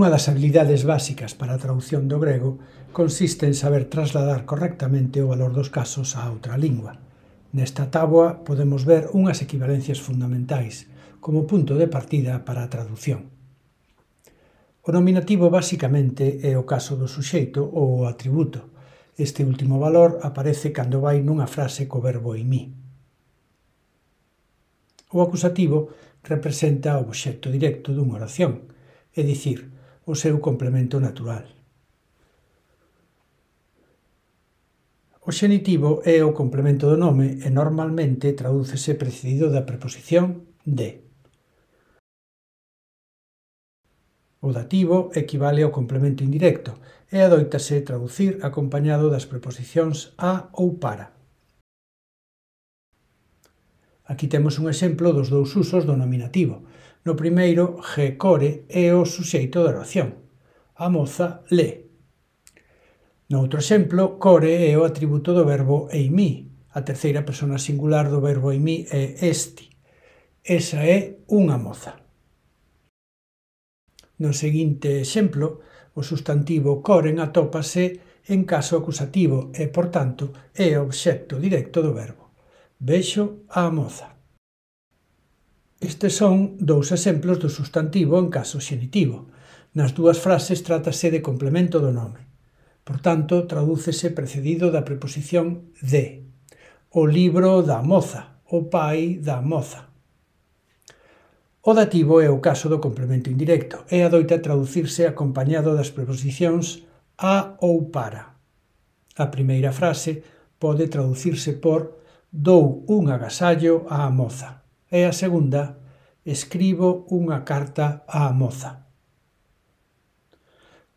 Unha das habilidades básicas para a tradución do grego consiste en saber trasladar correctamente o valor dos casos a outra lingua. Nesta táboa podemos ver unhas equivalencias fundamentais como punto de partida para a traducción. O nominativo basicamente é o caso do suxeito ou o atributo. Este último valor aparece cando vai nunha frase co verbo imi. O acusativo representa o obxecto directo dunha oración, é dicir, o seu complemento natural. O xenitivo é o complemento do nome e normalmente tradúcese precedido da preposición de. O dativo equivale ao complemento indirecto e adoitase traducir acompañado das preposicións a ou para. Aquí temos un exemplo dos dous usos do nominativo – No primeiro, Core é o suxeito da oración. A moza lé. Noutro exemplo, core é o atributo do verbo eimi. A terceira persona singular do verbo eimi é esti. Esa é unha moza. No seguinte exemplo, o substantivo coren atópase en caso acusativo e, por tanto, é obxecto directo do verbo. Vexo a moza. Estes son dous exemplos do substantivo en caso xenitivo. Nas dúas frases trátase de complemento do nome. Por tanto, tradúcese precedido da preposición de. O libro da moza, o pai da moza. O dativo é o caso do complemento indirecto e adoita traducirse acompañado das preposicións a ou para. A primeira frase pode traducirse por dou un agasallo á moza e a segunda, escribo unha carta á moza.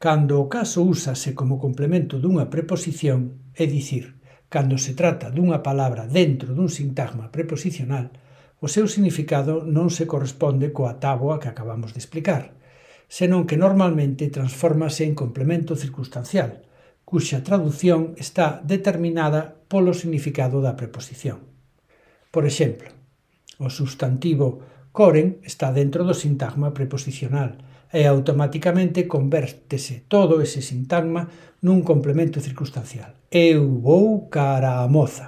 Cando o caso úsase como complemento dunha preposición, é dicir, cando se trata dunha palabra dentro dun sintagma preposicional, o seu significado non se corresponde coa táboa que acabamos de explicar, senón que normalmente transfórmase en complemento circunstancial, cuxa traducción está determinada polo significado da preposición. Por exemplo, O substantivo coren está dentro do sintagma preposicional e automáticamente convértese todo ese sintagma nun complemento circunstancial. Eu vou cara a moza.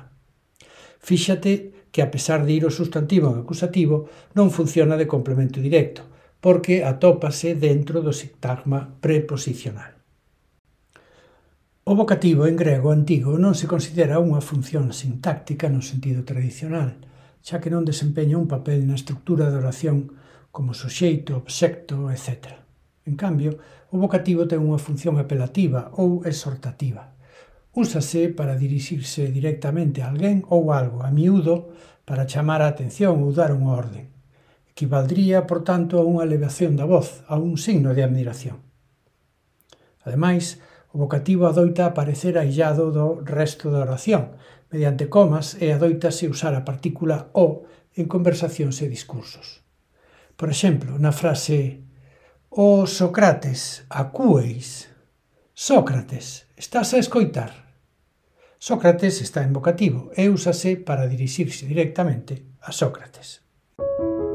Fíxate que a pesar de ir o substantivo en acusativo non funciona de complemento directo, porque atópase dentro do sintagma preposicional. O vocativo en grego antigo non se considera unha función sintáctica no sentido tradicional, xa que non desempeña un papel na estructura da oración como suxeito, obxecto, etc. En cambio, o vocativo ten unha función apelativa ou exhortativa. Úsase para dirixirse directamente a alguén ou algo, a miúdo, para chamar a atención ou dar unha orden. Equivaldría, por tanto, a unha elevación da voz, a un signo de admiración. Ademais, o vocativo adoita aparecer aillado do resto da oración, mediante comas e adoitase usar a partícula o en conversacións e discursos. Por exemplo, na frase O Sócrates, acúeis. Sócrates, estás a escoitar. Sócrates está en vocativo e úsase para dirixirse directamente a Sócrates. Música